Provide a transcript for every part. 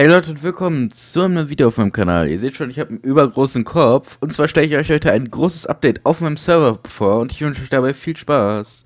Hey Leute und willkommen zu einem neuen Video auf meinem Kanal. Ihr seht schon, ich habe einen übergroßen Kopf und zwar stelle ich euch heute ein großes Update auf meinem Server vor und ich wünsche euch dabei viel Spaß.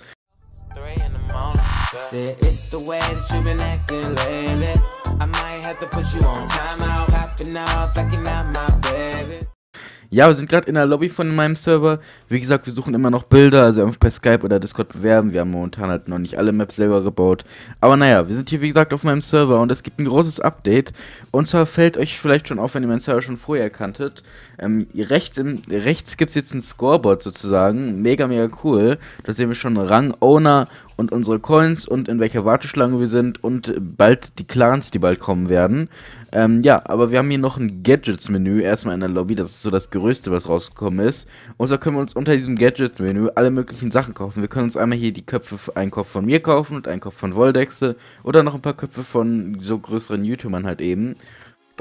Ja, wir sind gerade in der Lobby von meinem Server. Wie gesagt, wir suchen immer noch Bilder, also einfach per Skype oder Discord bewerben. Wir haben momentan halt noch nicht alle Maps selber gebaut. Aber naja, wir sind hier wie gesagt auf meinem Server und es gibt ein großes Update. Und zwar fällt euch vielleicht schon auf, wenn ihr meinen Server schon vorher kanntet. Ähm, rechts rechts gibt es jetzt ein Scoreboard sozusagen. Mega, mega cool. Da sehen wir schon Rang, Owner und unsere Coins und in welcher Warteschlange wir sind und bald die Clans, die bald kommen werden. Ähm, ja, aber wir haben hier noch ein Gadgets-Menü, erstmal in der Lobby, das ist so das Größte, was rausgekommen ist. Und da so können wir uns unter diesem Gadgets-Menü alle möglichen Sachen kaufen. Wir können uns einmal hier die Köpfe, einen Kopf von mir kaufen und einen Kopf von Voldexe oder noch ein paar Köpfe von so größeren YouTubern halt eben.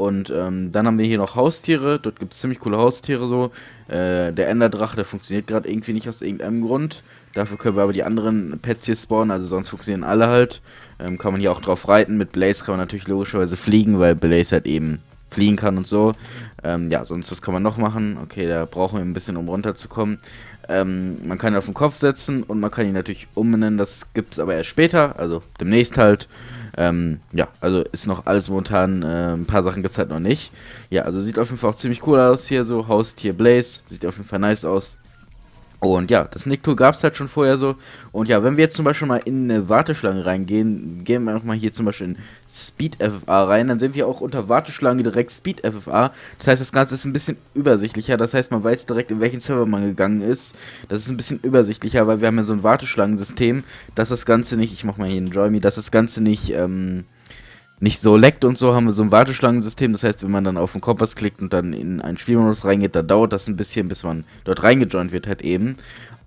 Und ähm, dann haben wir hier noch Haustiere. Dort gibt es ziemlich coole Haustiere so. Äh, der Enderdrache, der funktioniert gerade irgendwie nicht aus irgendeinem Grund. Dafür können wir aber die anderen Pets hier spawnen, also sonst funktionieren alle halt. Ähm, kann man hier auch drauf reiten. Mit Blaze kann man natürlich logischerweise fliegen, weil Blaze halt eben fliehen kann und so. Ähm, ja, sonst was kann man noch machen? Okay, da brauchen wir ein bisschen, um runterzukommen. Ähm, man kann ihn auf den Kopf setzen und man kann ihn natürlich umbenennen. Das gibt es aber erst später, also demnächst halt. Ähm, ja, also ist noch alles momentan. Äh, ein paar Sachen gibt es halt noch nicht. Ja, also sieht auf jeden Fall auch ziemlich cool aus hier. So Haustier Blaze. Sieht auf jeden Fall nice aus. Und ja, das Nicktool gab es halt schon vorher so. Und ja, wenn wir jetzt zum Beispiel mal in eine Warteschlange reingehen, gehen wir einfach mal hier zum Beispiel in Speed FFA rein, dann sehen wir auch unter Warteschlange direkt Speed FFA. Das heißt, das Ganze ist ein bisschen übersichtlicher. Das heißt, man weiß direkt, in welchen Server man gegangen ist. Das ist ein bisschen übersichtlicher, weil wir haben ja so ein Warteschlangensystem, dass das Ganze nicht, ich mach mal hier einen Join Me, dass das Ganze nicht, ähm, nicht so leckt und so, haben wir so ein Warteschlangensystem. Das heißt, wenn man dann auf den Kompass klickt und dann in einen Spielmodus reingeht, dann dauert das ein bisschen, bis man dort reingejoint wird halt eben.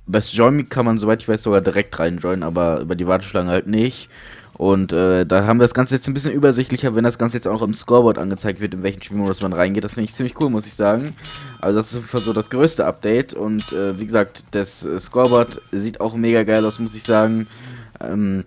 Bei Join kann man, soweit ich weiß, sogar direkt reinjoinen, aber über die Warteschlange halt nicht. Und äh, da haben wir das Ganze jetzt ein bisschen übersichtlicher, wenn das Ganze jetzt auch im Scoreboard angezeigt wird, in welchen Spielmodus man reingeht. Das finde ich ziemlich cool, muss ich sagen. Also das ist so das größte Update. Und äh, wie gesagt, das äh, Scoreboard sieht auch mega geil aus, muss ich sagen. Ähm,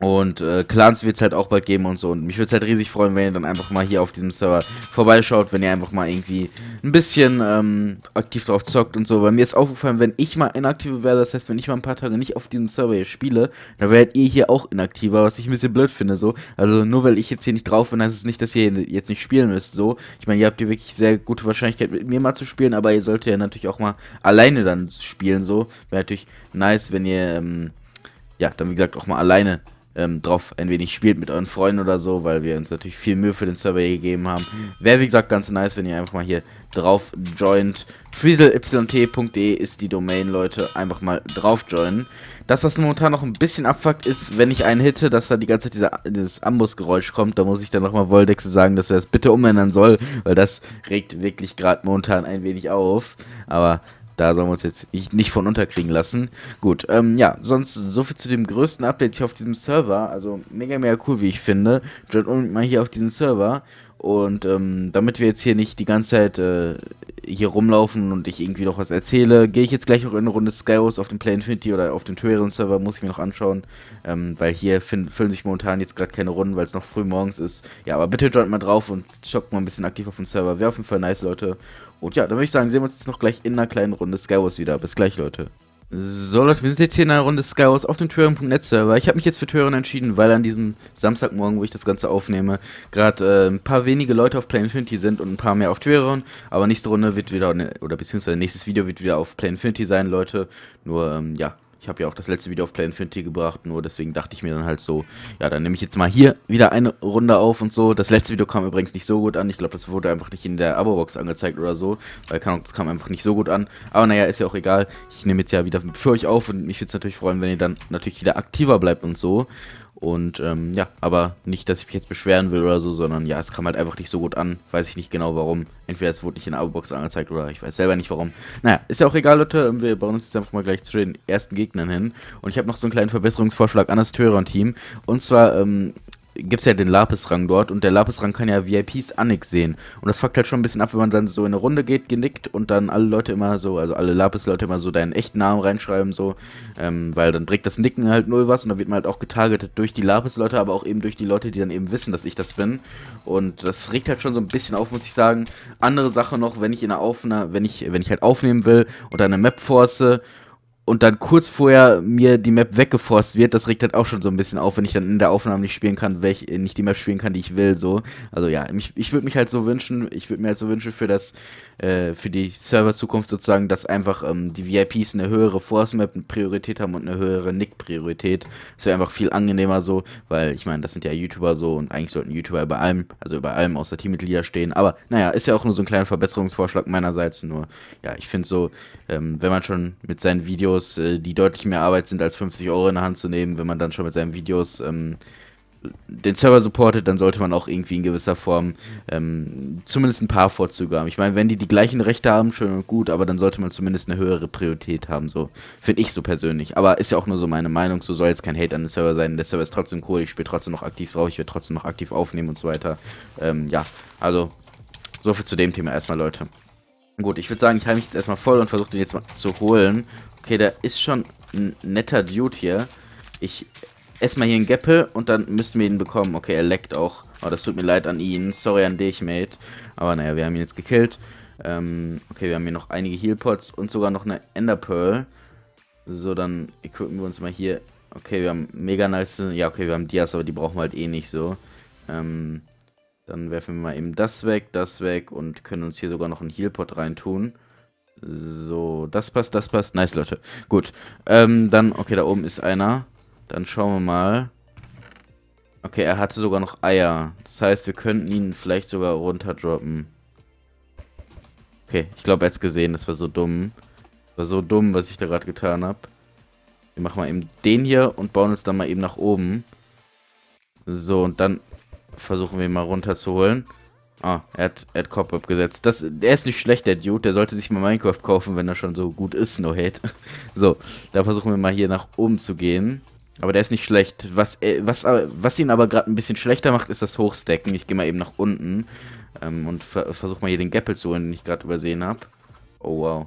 und äh, Clans wird es halt auch bald geben und so. Und mich würde es halt riesig freuen, wenn ihr dann einfach mal hier auf diesem Server vorbeischaut, wenn ihr einfach mal irgendwie ein bisschen ähm, aktiv drauf zockt und so. Weil mir ist aufgefallen, wenn ich mal inaktiv wäre, das heißt, wenn ich mal ein paar Tage nicht auf diesem Server hier spiele, dann werdet ihr hier auch inaktiver, was ich ein bisschen blöd finde so. Also nur weil ich jetzt hier nicht drauf bin, heißt es nicht, dass ihr jetzt nicht spielen müsst so. Ich meine, ihr habt hier wirklich sehr gute Wahrscheinlichkeit mit mir mal zu spielen, aber ihr solltet ja natürlich auch mal alleine dann spielen so. Wäre natürlich nice, wenn ihr, ähm, ja, dann wie gesagt auch mal alleine ähm, drauf ein wenig spielt mit euren Freunden oder so, weil wir uns natürlich viel Mühe für den Server hier gegeben haben. Wäre wie gesagt ganz nice, wenn ihr einfach mal hier drauf joint. FrieselYT.de ist die Domain, Leute. Einfach mal drauf joinen. Dass das momentan noch ein bisschen abfuckt ist, wenn ich einen hitte, dass da die ganze Zeit dieser, dieses Amboss-Geräusch kommt, da muss ich dann nochmal Voldex sagen, dass er das bitte umändern soll, weil das regt wirklich gerade momentan ein wenig auf. Aber da sollen wir uns jetzt nicht von unterkriegen lassen. Gut, ähm, ja, sonst soviel zu dem größten Update hier auf diesem Server. Also mega, mega cool, wie ich finde. Joint unbedingt mal hier auf diesen Server. Und ähm, damit wir jetzt hier nicht die ganze Zeit äh, hier rumlaufen und ich irgendwie noch was erzähle, gehe ich jetzt gleich noch in eine Runde Skyros auf dem Play Infinity oder auf dem Tyrannien-Server, muss ich mir noch anschauen, ähm, weil hier füllen sich momentan jetzt gerade keine Runden, weil es noch früh morgens ist. Ja, aber bitte joint mal drauf und schockt mal ein bisschen aktiv auf dem Server. Wäre auf jeden Fall nice, Leute. Und ja, dann würde ich sagen, sehen wir uns jetzt noch gleich in einer kleinen Runde Skyros wieder. Bis gleich, Leute. So Leute, wir sind jetzt hier in einer Runde Skywars auf dem Tyrion.net Server. Ich habe mich jetzt für Tyrion entschieden, weil an diesem Samstagmorgen, wo ich das Ganze aufnehme, gerade äh, ein paar wenige Leute auf Play Infinity sind und ein paar mehr auf Tyrion. Aber nächste Runde wird wieder, ne, oder beziehungsweise nächstes Video wird wieder auf Play Infinity sein, Leute. Nur, ähm, ja, ich habe ja auch das letzte Video auf Play Infinity gebracht, nur deswegen dachte ich mir dann halt so, ja, dann nehme ich jetzt mal hier wieder eine Runde auf und so. Das letzte Video kam übrigens nicht so gut an. Ich glaube, das wurde einfach nicht in der Abo-Box angezeigt oder so, weil das kam einfach nicht so gut an. Aber naja, ist ja auch egal. Ich nehme jetzt ja wieder für euch auf und mich würde es natürlich freuen, wenn ihr dann natürlich wieder aktiver bleibt und so. Und ähm, ja, aber nicht, dass ich mich jetzt beschweren will oder so, sondern ja, es kam halt einfach nicht so gut an. Weiß ich nicht genau warum. Entweder es wurde nicht in der Abo-Box angezeigt oder ich weiß selber nicht warum. Naja, ist ja auch egal, Leute. Ähm, wir bauen uns jetzt einfach mal gleich zu den ersten Gegnern hin. Und ich habe noch so einen kleinen Verbesserungsvorschlag an das Töron-Team. Und zwar, ähm, gibt es ja den Lapis-Rang dort und der Lapis-Rang kann ja VIPs Annex sehen. Und das fuckt halt schon ein bisschen ab, wenn man dann so in eine Runde geht, genickt und dann alle Leute immer so, also alle Lapis-Leute immer so deinen echten Namen reinschreiben, so, ähm, weil dann bringt das Nicken halt null was und dann wird man halt auch getargetet durch die Lapis-Leute, aber auch eben durch die Leute, die dann eben wissen, dass ich das bin. Und das regt halt schon so ein bisschen auf, muss ich sagen. Andere Sache noch, wenn ich in der Aufnahme, wenn ich, wenn ich halt aufnehmen will oder eine Map force und dann kurz vorher mir die Map weggeforst wird, das regt halt auch schon so ein bisschen auf, wenn ich dann in der Aufnahme nicht spielen kann, welch, nicht die Map spielen kann, die ich will, so. Also ja, ich, ich würde mich halt so wünschen, ich würde mir halt so wünschen für das äh, für die Server-Zukunft sozusagen, dass einfach ähm, die VIPs eine höhere Force-Map-Priorität haben und eine höhere Nick-Priorität. Das wäre einfach viel angenehmer so, weil ich meine, das sind ja YouTuber so und eigentlich sollten YouTuber über allem, also über allem außer Teammitglieder stehen. Aber naja, ist ja auch nur so ein kleiner Verbesserungsvorschlag meinerseits. Nur, ja, ich finde so, ähm, wenn man schon mit seinen Videos, äh, die deutlich mehr Arbeit sind als 50 Euro in der Hand zu nehmen, wenn man dann schon mit seinen Videos ähm, den Server supportet, dann sollte man auch irgendwie in gewisser Form ähm, zumindest ein paar Vorzüge haben. Ich meine, wenn die die gleichen Rechte haben, schön und gut, aber dann sollte man zumindest eine höhere Priorität haben, so finde ich so persönlich. Aber ist ja auch nur so meine Meinung, so soll jetzt kein Hate an den Server sein. Der Server ist trotzdem cool, ich spiele trotzdem noch aktiv drauf, ich werde trotzdem noch aktiv aufnehmen und so weiter. Ähm, ja, also so viel zu dem Thema erstmal, Leute. Gut, ich würde sagen, ich halte mich jetzt erstmal voll und versuche den jetzt mal zu holen. Okay, da ist schon ein netter Dude hier. Ich Erstmal hier einen Geppe und dann müssen wir ihn bekommen. Okay, er leckt auch. Oh, das tut mir leid an ihn. Sorry an dich, Mate. Aber naja, wir haben ihn jetzt gekillt. Ähm, okay, wir haben hier noch einige Healpots und sogar noch eine Enderpearl. So, dann equippen wir uns mal hier. Okay, wir haben mega nice... Ja, okay, wir haben Dias, aber die brauchen wir halt eh nicht so. Ähm, dann werfen wir mal eben das weg, das weg und können uns hier sogar noch einen Healpot reintun. So, das passt, das passt. Nice, Leute. Gut. Ähm, dann, okay, da oben ist einer. Dann schauen wir mal. Okay, er hatte sogar noch Eier. Das heißt, wir könnten ihn vielleicht sogar runterdroppen. Okay, ich glaube, er hat es gesehen. Das war so dumm. Das war so dumm, was ich da gerade getan habe. Wir machen mal eben den hier und bauen uns dann mal eben nach oben. So, und dann versuchen wir ihn mal runterzuholen. Ah, er hat, er hat Cop abgesetzt. Das, der ist nicht schlecht, der Dude. Der sollte sich mal Minecraft kaufen, wenn er schon so gut ist, no hate. So, da versuchen wir mal hier nach oben zu gehen. Aber der ist nicht schlecht. Was, äh, was, äh, was ihn aber gerade ein bisschen schlechter macht, ist das Hochstacken. Ich gehe mal eben nach unten ähm, und ver versuche mal hier den Gappel zu holen, den ich gerade übersehen habe. Oh, wow.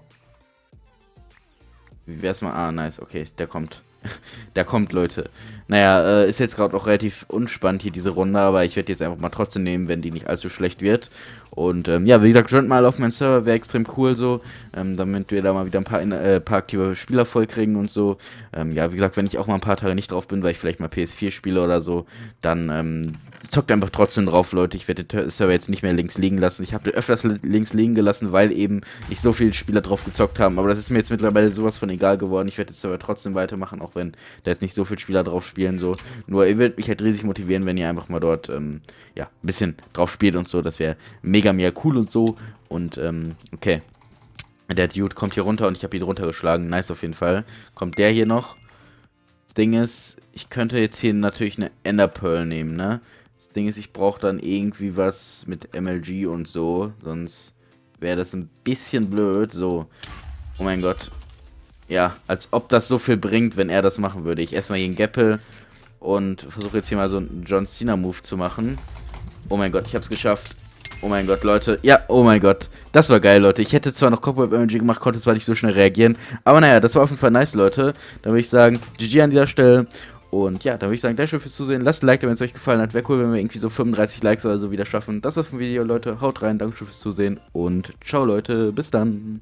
Wie wär's mal? Ah, nice. Okay, der kommt. da kommt, Leute. Naja, äh, ist jetzt gerade auch relativ unspannend hier diese Runde, aber ich werde jetzt einfach mal trotzdem nehmen, wenn die nicht allzu schlecht wird. Und ähm, ja, wie gesagt, joint mal auf meinen Server, wäre extrem cool so, ähm, damit wir da mal wieder ein paar, äh, paar aktive Spieler vollkriegen und so. Ähm, ja, wie gesagt, wenn ich auch mal ein paar Tage nicht drauf bin, weil ich vielleicht mal PS4 spiele oder so, dann ähm, zockt einfach trotzdem drauf, Leute. Ich werde den Server jetzt nicht mehr links liegen lassen. Ich habe den öfters links liegen gelassen, weil eben nicht so viele Spieler drauf gezockt haben. Aber das ist mir jetzt mittlerweile sowas von egal geworden. Ich werde den Server trotzdem weitermachen, auch auch wenn da jetzt nicht so viele Spieler drauf spielen. So. Nur ihr werdet mich halt riesig motivieren, wenn ihr einfach mal dort ähm, ja, ein bisschen drauf spielt und so. Das wäre mega, mega cool und so. Und ähm, okay. Der Dude kommt hier runter und ich habe ihn runtergeschlagen. Nice auf jeden Fall. Kommt der hier noch. Das Ding ist, ich könnte jetzt hier natürlich eine Ender Pearl nehmen, ne? Das Ding ist, ich brauche dann irgendwie was mit MLG und so. Sonst wäre das ein bisschen blöd. So. Oh mein Gott. Ja, als ob das so viel bringt, wenn er das machen würde. Ich esse mal gegen Geppel und versuche jetzt hier mal so einen John Cena-Move zu machen. Oh mein Gott, ich habe es geschafft. Oh mein Gott, Leute. Ja, oh mein Gott. Das war geil, Leute. Ich hätte zwar noch Cobweb mg gemacht, konnte zwar nicht so schnell reagieren. Aber naja, das war auf jeden Fall nice, Leute. Dann würde ich sagen, GG an dieser Stelle. Und ja, dann würde ich sagen, Dankeschön fürs Zusehen. Lasst ein Like, wenn es euch gefallen hat. Wäre cool, wenn wir irgendwie so 35 Likes oder so wieder schaffen. Das war's vom Video, Leute. Haut rein, Dankeschön fürs Zusehen und ciao, Leute. Bis dann.